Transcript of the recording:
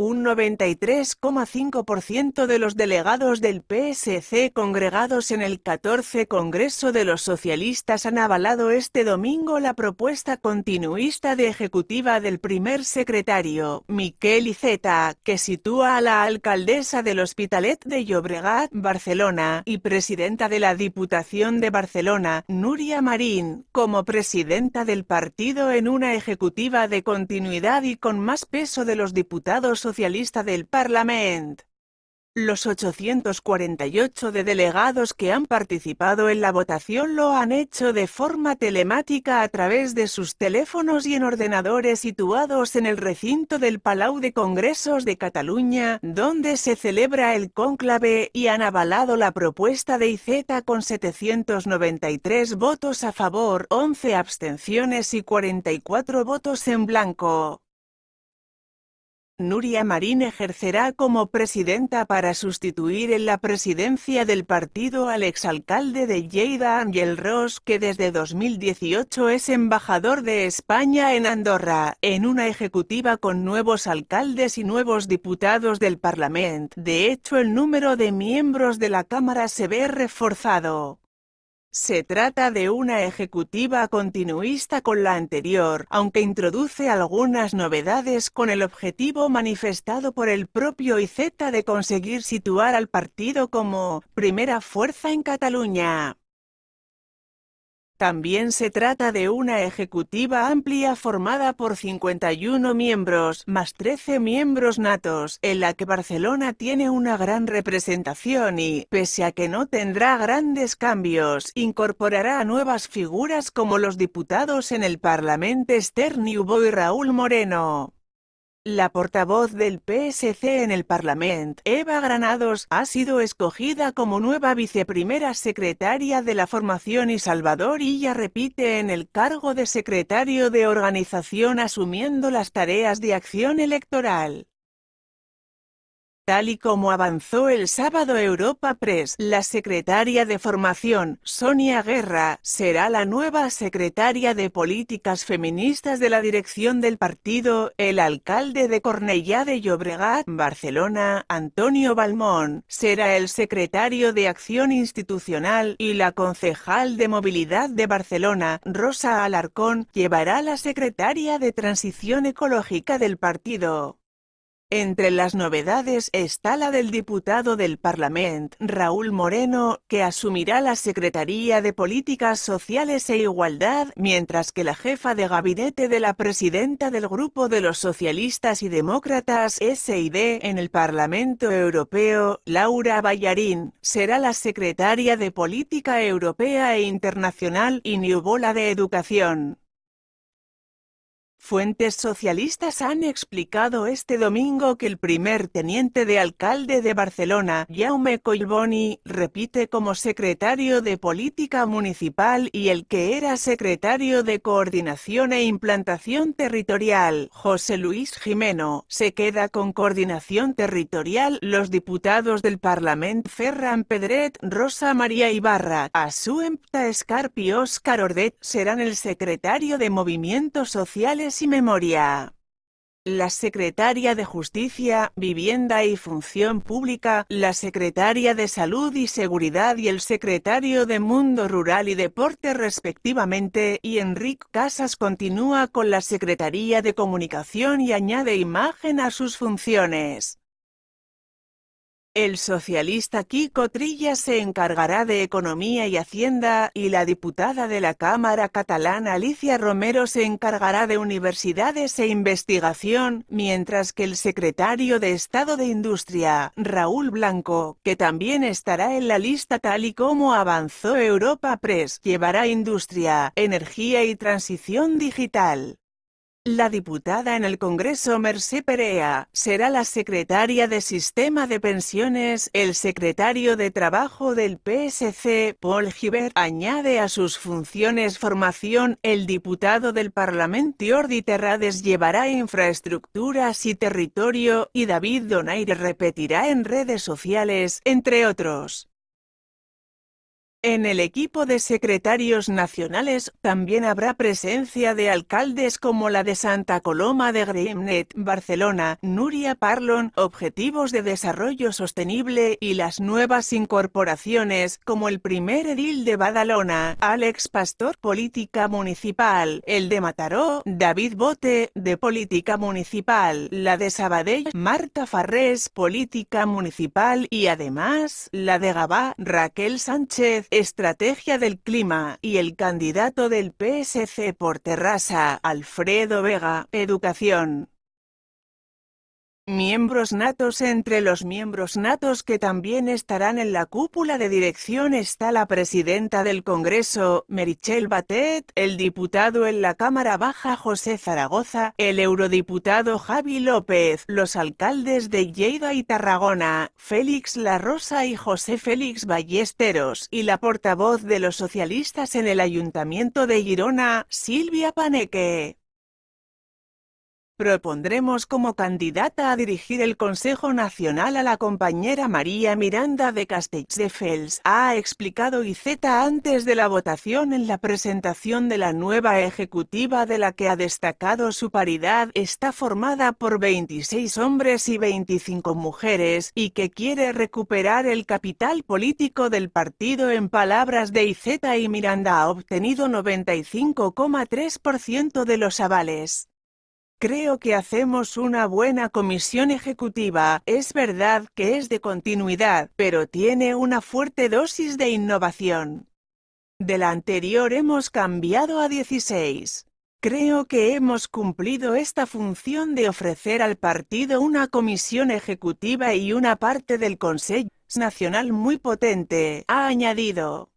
Un 93,5% de los delegados del PSC congregados en el 14 Congreso de los Socialistas han avalado este domingo la propuesta continuista de ejecutiva del primer secretario, Miquel Iceta, que sitúa a la alcaldesa del Hospitalet de Llobregat, Barcelona, y presidenta de la Diputación de Barcelona, Nuria Marín, como presidenta del partido en una ejecutiva de continuidad y con más peso de los diputados socialista del Parlament. Los 848 de delegados que han participado en la votación lo han hecho de forma telemática a través de sus teléfonos y en ordenadores situados en el recinto del Palau de Congresos de Cataluña, donde se celebra el cónclave y han avalado la propuesta de IZ con 793 votos a favor, 11 abstenciones y 44 votos en blanco. Nuria Marín ejercerá como presidenta para sustituir en la presidencia del partido al exalcalde de Lleida Ángel Ross, que desde 2018 es embajador de España en Andorra, en una ejecutiva con nuevos alcaldes y nuevos diputados del Parlamento. De hecho, el número de miembros de la Cámara se ve reforzado. Se trata de una ejecutiva continuista con la anterior, aunque introduce algunas novedades con el objetivo manifestado por el propio IZ de conseguir situar al partido como primera fuerza en Cataluña. También se trata de una ejecutiva amplia formada por 51 miembros, más 13 miembros natos, en la que Barcelona tiene una gran representación y, pese a que no tendrá grandes cambios, incorporará a nuevas figuras como los diputados en el Parlamento Esther Newboy y Raúl Moreno. La portavoz del PSC en el Parlamento, Eva Granados, ha sido escogida como nueva viceprimera secretaria de la formación y Salvador Illa repite en el cargo de secretario de organización asumiendo las tareas de acción electoral. Tal y como avanzó el sábado Europa Press, la secretaria de Formación, Sonia Guerra, será la nueva secretaria de Políticas Feministas de la dirección del partido. El alcalde de Cornellá de Llobregat, Barcelona, Antonio Balmón, será el secretario de Acción Institucional y la concejal de Movilidad de Barcelona, Rosa Alarcón, llevará la secretaria de Transición Ecológica del partido. Entre las novedades está la del diputado del Parlamento, Raúl Moreno, que asumirá la Secretaría de Políticas Sociales e Igualdad, mientras que la jefa de gabinete de la presidenta del Grupo de los Socialistas y Demócratas SID en el Parlamento Europeo, Laura Ballarín, será la secretaria de Política Europea e Internacional y New de Educación. Fuentes socialistas han explicado este domingo que el primer teniente de alcalde de Barcelona, Jaume Coilboni, repite como secretario de Política Municipal y el que era secretario de Coordinación e Implantación Territorial, José Luis Jimeno, se queda con Coordinación Territorial los diputados del Parlamento Ferran Pedret, Rosa María Ibarra, Asuempta Escarpio, Óscar Ordet serán el secretario de Movimientos Sociales y Memoria. La Secretaria de Justicia, Vivienda y Función Pública, la Secretaria de Salud y Seguridad y el Secretario de Mundo Rural y Deporte respectivamente, y Enrique Casas continúa con la Secretaría de Comunicación y añade imagen a sus funciones. El socialista Kiko Trilla se encargará de Economía y Hacienda y la diputada de la Cámara catalana Alicia Romero se encargará de Universidades e Investigación, mientras que el secretario de Estado de Industria, Raúl Blanco, que también estará en la lista tal y como avanzó Europa Press, llevará Industria, Energía y Transición Digital. La diputada en el Congreso Mercé Perea será la secretaria de Sistema de Pensiones. El secretario de Trabajo del PSC, Paul Gibert, añade a sus funciones formación. El diputado del Parlamento Jordi Terrades llevará infraestructuras y territorio y David Donaire repetirá en redes sociales, entre otros. En el equipo de secretarios nacionales también habrá presencia de alcaldes como la de Santa Coloma de Grimnet, Barcelona, Nuria Parlon, Objetivos de Desarrollo Sostenible y las nuevas incorporaciones como el primer edil de Badalona, Alex Pastor Política Municipal, el de Mataró, David Bote de Política Municipal, la de Sabadell, Marta Farrés Política Municipal y además la de Gabá, Raquel Sánchez Estrategia del Clima, y el candidato del PSC por Terrassa, Alfredo Vega, Educación. Miembros natos Entre los miembros natos que también estarán en la cúpula de dirección está la presidenta del Congreso, Merichel Batet, el diputado en la Cámara Baja José Zaragoza, el eurodiputado Javi López, los alcaldes de Lleida y Tarragona, Félix La Rosa y José Félix Ballesteros, y la portavoz de los socialistas en el Ayuntamiento de Girona, Silvia Paneque. Propondremos como candidata a dirigir el Consejo Nacional a la compañera María Miranda de Castelldefels, ha explicado IZ antes de la votación en la presentación de la nueva ejecutiva de la que ha destacado su paridad está formada por 26 hombres y 25 mujeres, y que quiere recuperar el capital político del partido en palabras de IZ y Miranda ha obtenido 95,3% de los avales. Creo que hacemos una buena comisión ejecutiva, es verdad que es de continuidad, pero tiene una fuerte dosis de innovación. De la anterior hemos cambiado a 16. Creo que hemos cumplido esta función de ofrecer al partido una comisión ejecutiva y una parte del Consejo Nacional muy potente, ha añadido.